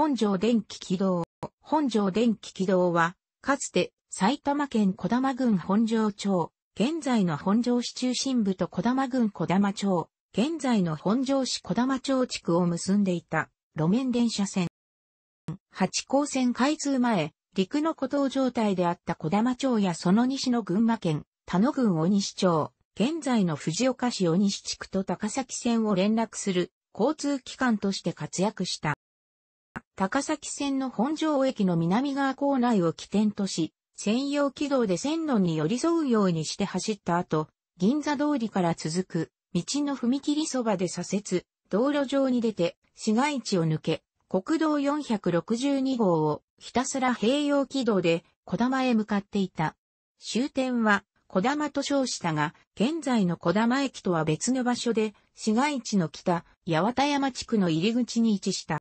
本庄電気軌道。本庄電気軌道は、かつて埼玉県小玉郡本庄町、現在の本庄市中心部と小玉郡小玉町、現在の本庄市小玉町地区を結んでいた路面電車線。八高線開通前、陸の孤島状態であった小玉町やその西の群馬県、田野郡大西町、現在の藤岡市大西地区と高崎線を連絡する交通機関として活躍した。高崎線の本庄駅の南側構内を起点とし、専用軌道で線路に寄り添うようにして走った後、銀座通りから続く、道の踏切そばで左折、道路上に出て、市街地を抜け、国道462号をひたすら併用軌道で小玉へ向かっていた。終点は小玉と称したが、現在の小玉駅とは別の場所で、市街地の北、八幡山地区の入り口に位置した。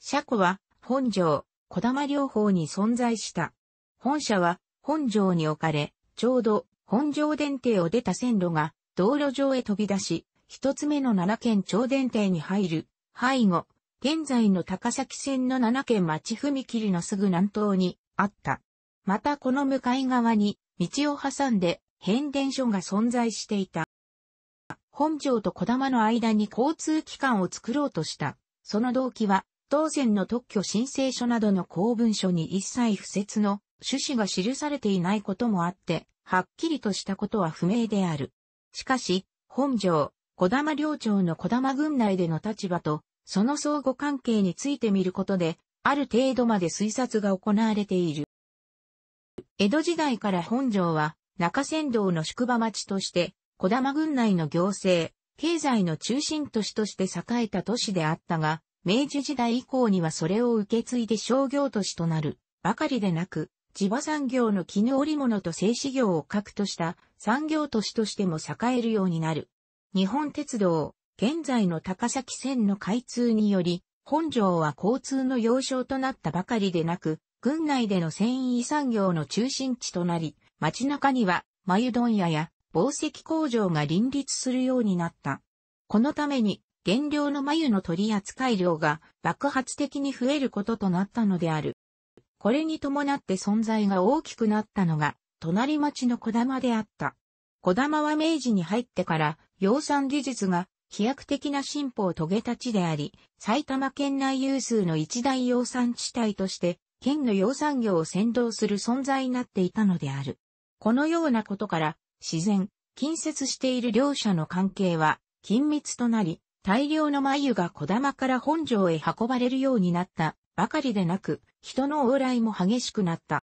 車庫は本庄、小玉両方に存在した。本社は本庄に置かれ、ちょうど本庄電停を出た線路が道路上へ飛び出し、一つ目の奈良県町電停に入る。背後、現在の高崎線の奈良県町踏切のすぐ南東にあった。またこの向かい側に道を挟んで変電所が存在していた。本庄と小玉の間に交通機関を作ろうとした。その動機は当選の特許申請書などの公文書に一切不説の趣旨が記されていないこともあって、はっきりとしたことは不明である。しかし、本城、小玉領長の小玉軍内での立場と、その相互関係について見ることで、ある程度まで推察が行われている。江戸時代から本城は、中山道の宿場町として、小玉郡内の行政、経済の中心都市として栄えた都市であったが、明治時代以降にはそれを受け継いで商業都市となるばかりでなく、地場産業の絹織物と製紙業を核とした産業都市としても栄えるようになる。日本鉄道、現在の高崎線の開通により、本城は交通の要衝となったばかりでなく、郡内での繊維産業の中心地となり、街中には、眉問屋や宝石工場が林立するようになった。このために、原料の繭の取り扱い量が爆発的に増えることとなったのである。これに伴って存在が大きくなったのが、隣町の小玉であった。小玉は明治に入ってから、養蚕技術が飛躍的な進歩を遂げた地であり、埼玉県内有数の一大養蚕地帯として、県の養蚕業を先導する存在になっていたのである。このようなことから、自然、近接している両者の関係は、緊密となり、大量の眉が小玉から本城へ運ばれるようになったばかりでなく、人の往来も激しくなった。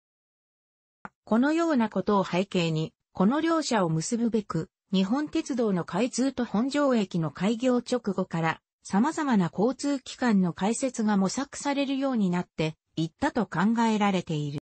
このようなことを背景に、この両者を結ぶべく、日本鉄道の開通と本城駅の開業直後から、様々な交通機関の開設が模索されるようになっていったと考えられている。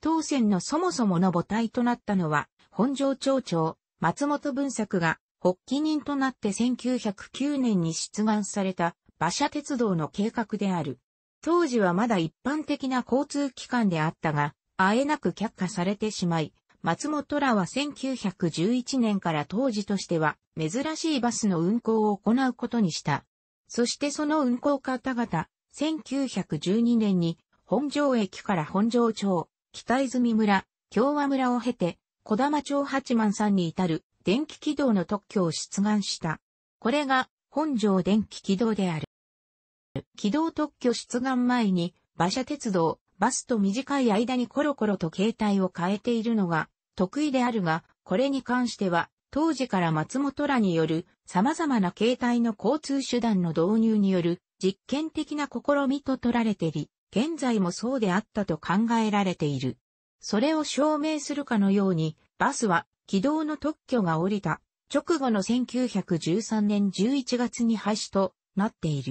当選のそもそもの母体となったのは、本城町長、松本文作が発起人となって1909年に出願された馬車鉄道の計画である。当時はまだ一般的な交通機関であったが、あえなく却下されてしまい、松本らは1911年から当時としては珍しいバスの運行を行うことにした。そしてその運行方々、1912年に本庄駅から本庄町、北泉村、京和村を経て、小玉町八幡さんに至る電気軌道の特許を出願した。これが本城電気軌道である。軌道特許出願前に馬車鉄道、バスと短い間にコロコロと形態を変えているのが得意であるが、これに関しては当時から松本らによる様々な形態の交通手段の導入による実験的な試みと取られており、現在もそうであったと考えられている。それを証明するかのように、バスは軌道の特許が降りた直後の1913年11月に廃止となっている。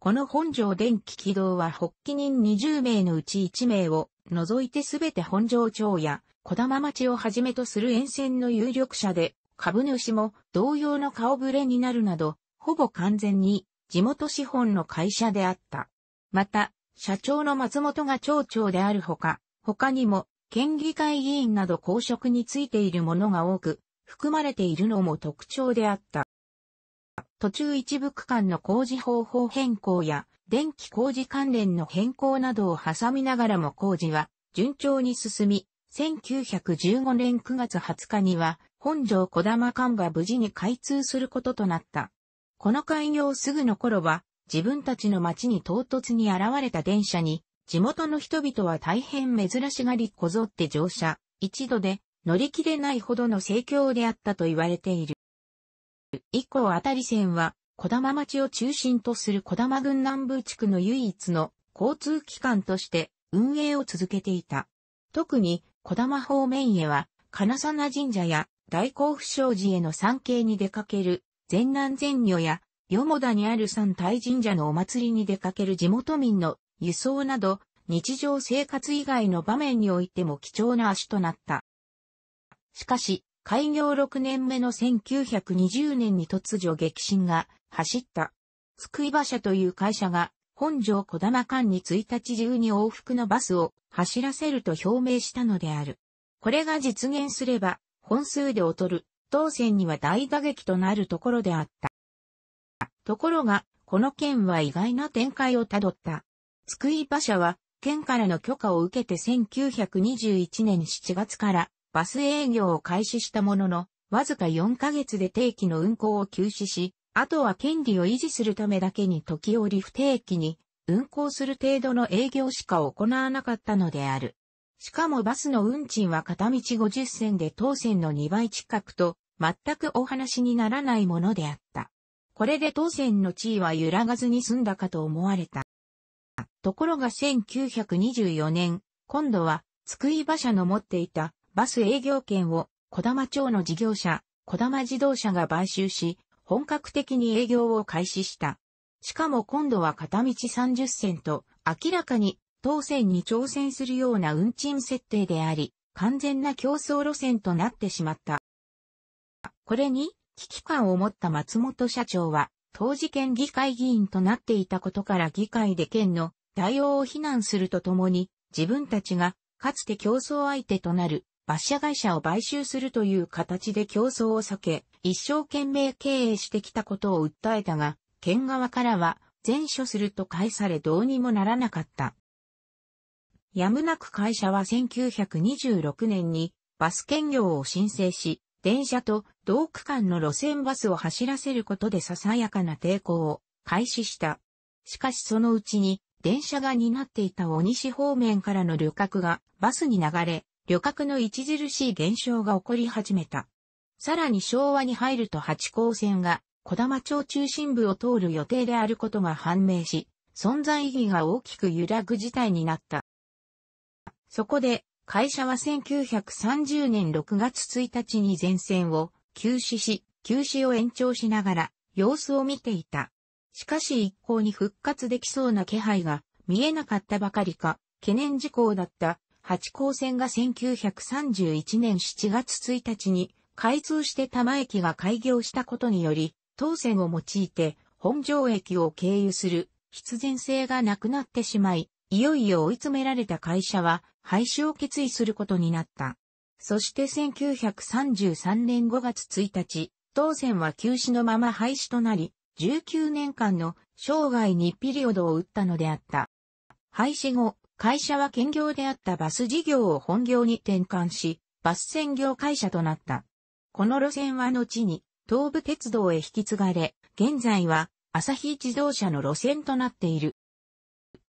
この本庄電気軌道は発起人20名のうち1名を除いてすべて本庄町や小玉町をはじめとする沿線の有力者で株主も同様の顔ぶれになるなど、ほぼ完全に地元資本の会社であった。また、社長の松本が町長であるほか、他にも県議会議員など公職についているものが多く、含まれているのも特徴であった。途中一部区間の工事方法変更や、電気工事関連の変更などを挟みながらも工事は順調に進み、1915年9月20日には本城小玉間が無事に開通することとなった。この開業すぐの頃は自分たちの町に唐突に現れた電車に地元の人々は大変珍しがりこぞって乗車、一度で乗り切れないほどの盛況であったと言われている。以降あたり線は、小玉町を中心とする小玉郡南部地区の唯一の交通機関として運営を続けていた。特に小玉方面へは、金沢神社や大甲府商事への参詣に出かける、前南前女や、よもだにある三大神社のお祭りに出かける地元民の輸送など、日常生活以外の場面においても貴重な足となった。しかし、開業6年目の1920年に突如激震が走った。福井い馬車という会社が本城小玉間に1日中に往復のバスを走らせると表明したのである。これが実現すれば本数で劣る当選には大打撃となるところであった。ところが、この件は意外な展開をたどった。津久井馬車は、県からの許可を受けて1921年7月からバス営業を開始したものの、わずか4ヶ月で定期の運行を休止し、あとは権利を維持するためだけに時折不定期に運行する程度の営業しか行わなかったのである。しかもバスの運賃は片道50銭で当線の2倍近くと全くお話にならないものであった。これで当線の地位は揺らがずに済んだかと思われた。ところが1924年、今度は、津久井馬車の持っていたバス営業権を小玉町の事業者、小玉自動車が買収し、本格的に営業を開始した。しかも今度は片道30銭と、明らかに当選に挑戦するような運賃設定であり、完全な競争路線となってしまった。これに危機感を持った松本社長は、当事県議会議員となっていたことから議会で県の対応を非難するとともに、自分たちが、かつて競争相手となる、馬車会社を買収するという形で競争を避け、一生懸命経営してきたことを訴えたが、県側からは、全処すると返されどうにもならなかった。やむなく会社は1926年にバス兼業を申請し、電車と同区間の路線バスを走らせることでささやかな抵抗を開始した。しかしそのうちに電車が担っていた尾西方面からの旅客がバスに流れ、旅客の著しい減少が起こり始めた。さらに昭和に入ると八高線が小玉町中心部を通る予定であることが判明し、存在意義が大きく揺らぐ事態になった。そこで、会社は1930年6月1日に全線を休止し、休止を延長しながら様子を見ていた。しかし一向に復活できそうな気配が見えなかったばかりか、懸念事項だった八高線が1931年7月1日に開通して多摩駅が開業したことにより、当線を用いて本城駅を経由する必然性がなくなってしまい、いよいよ追い詰められた会社は廃止を決意することになった。そして1933年5月1日、当線は休止のまま廃止となり、19年間の生涯にピリオドを打ったのであった。廃止後、会社は兼業であったバス事業を本業に転換し、バス専業会社となった。この路線は後に東武鉄道へ引き継がれ、現在は朝日自動車の路線となっている。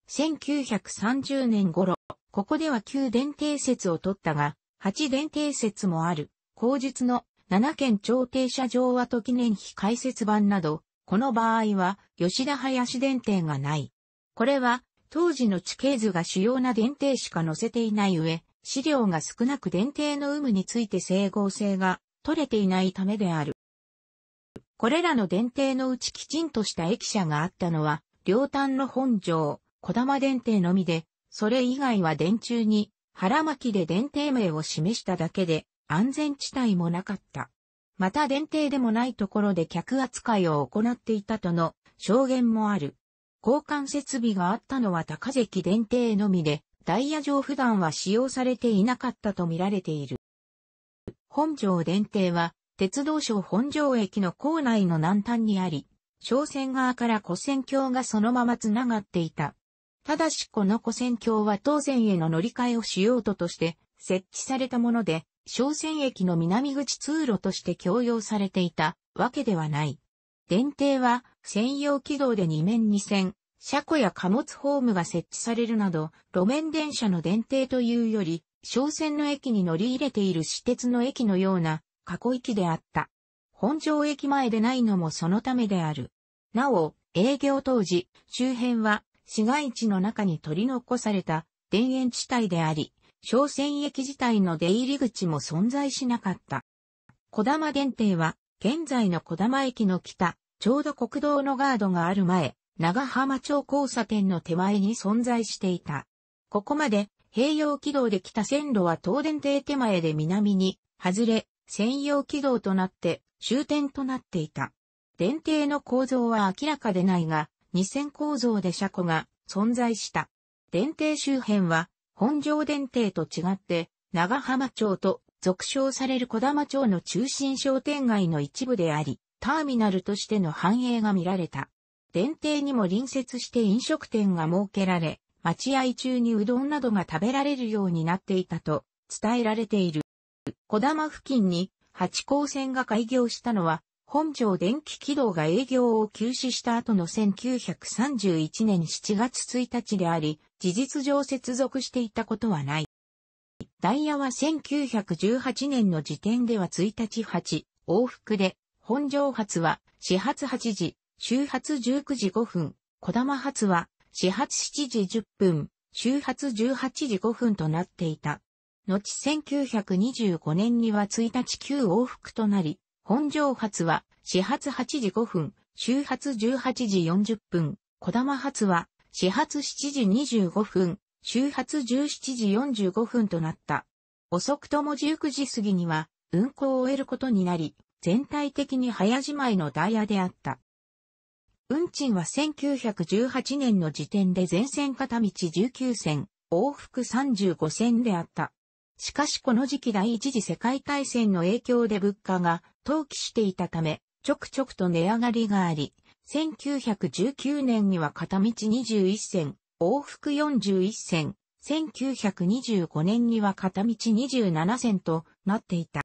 1930年頃、ここでは9電停説を取ったが、8電停説もある、後述の7県調停車場跡記念碑開設版など、この場合は、吉田林電停がない。これは、当時の地形図が主要な電停しか載せていない上、資料が少なく電停の有無について整合性が取れていないためである。これらの電停のうちきちんとした駅舎があったのは、両端の本城、小玉電停のみで、それ以外は電柱に腹巻きで電停名を示しただけで、安全地帯もなかった。また電停でもないところで客扱いを行っていたとの証言もある。交換設備があったのは高関電停のみで、ダイヤ上普段は使用されていなかったとみられている。本条電停は、鉄道省本条駅の構内の南端にあり、小線側から古線橋がそのまま繋がっていた。ただしこの古線橋は当線への乗り換えをしようととして設置されたもので、商船駅の南口通路として供用されていたわけではない。電停は専用軌道で2面2線、車庫や貨物ホームが設置されるなど、路面電車の電停というより、商船の駅に乗り入れている私鉄の駅のような過去域であった。本庄駅前でないのもそのためである。なお、営業当時、周辺は市街地の中に取り残された田園地帯であり、商船駅自体の出入り口も存在しなかった。小玉電停は、現在の小玉駅の北、ちょうど国道のガードがある前、長浜町交差点の手前に存在していた。ここまで、併用軌道で来た線路は東電停手前で南に、外れ、専用軌道となって、終点となっていた。電停の構造は明らかでないが、二線構造で車庫が存在した。電停周辺は、本庄電停と違って、長浜町と俗称される小玉町の中心商店街の一部であり、ターミナルとしての繁栄が見られた。電停にも隣接して飲食店が設けられ、待合中にうどんなどが食べられるようになっていたと伝えられている。小玉付近に八高線が開業したのは、本庄電気軌道が営業を休止した後の1931年7月1日であり、事実上接続していたことはない。ダイヤは1918年の時点では1日8往復で、本上発は始発8時、終発19時5分、小玉発は始発7時10分、終発18時5分となっていた。後1925年には1日9往復となり、本上発は始発8時5分、終発18時40分、小玉発は始発7時25分、終発17時45分となった。遅くとも19時過ぎには運行を終えることになり、全体的に早じまいのダイヤであった。運賃は1918年の時点で全線片道19線、往復35線であった。しかしこの時期第一次世界大戦の影響で物価が投機していたため、ちょくちょくと値上がりがあり、1919年には片道21線、往復41線、1925年には片道27線となっていた。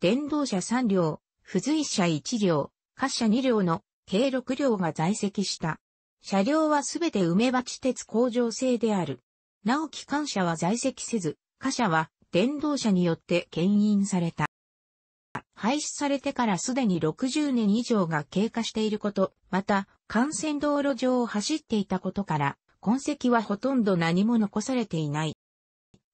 電動車3両、付随車1両、貨車2両の計6両が在籍した。車両はすべて梅鉢鉄工場製である。なお機関車は在籍せず、貨車は電動車によって牽引された。廃止されてからすでに60年以上が経過していること、また、幹線道路上を走っていたことから、痕跡はほとんど何も残されていない。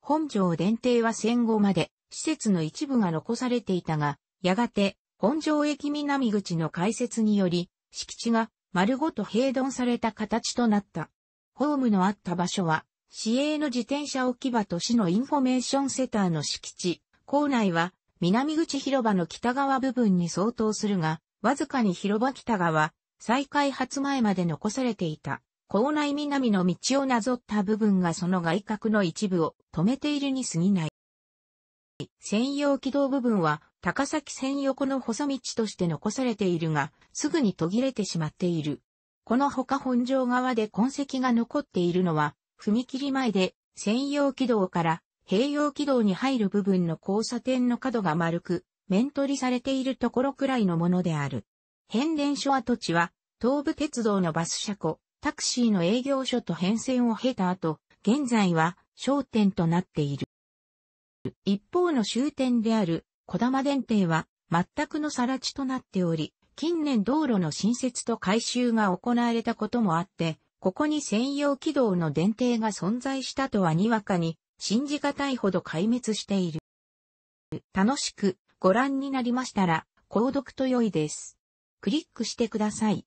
本城電停は戦後まで、施設の一部が残されていたが、やがて、本城駅南口の開設により、敷地が丸ごと閉丼された形となった。ホームのあった場所は、市営の自転車置き場と市のインフォメーションセターの敷地、構内は南口広場の北側部分に相当するが、わずかに広場北側、再開発前まで残されていた、校内南の道をなぞった部分がその外角の一部を止めているに過ぎない。専用軌道部分は高崎線横の細道として残されているが、すぐに途切れてしまっている。このほか本庄側で痕跡が残っているのは、踏切前で専用軌道から併用軌道に入る部分の交差点の角が丸く、面取りされているところくらいのものである。変電所跡地は、東武鉄道のバス車庫、タクシーの営業所と変遷を経た後、現在は商店となっている。一方の終点である小玉電停は全くの更地となっており、近年道路の新設と改修が行われたこともあって、ここに専用軌道の電停が存在したとはにわかに信じがたいほど壊滅している。楽しくご覧になりましたら、購読と良いです。クリックしてください。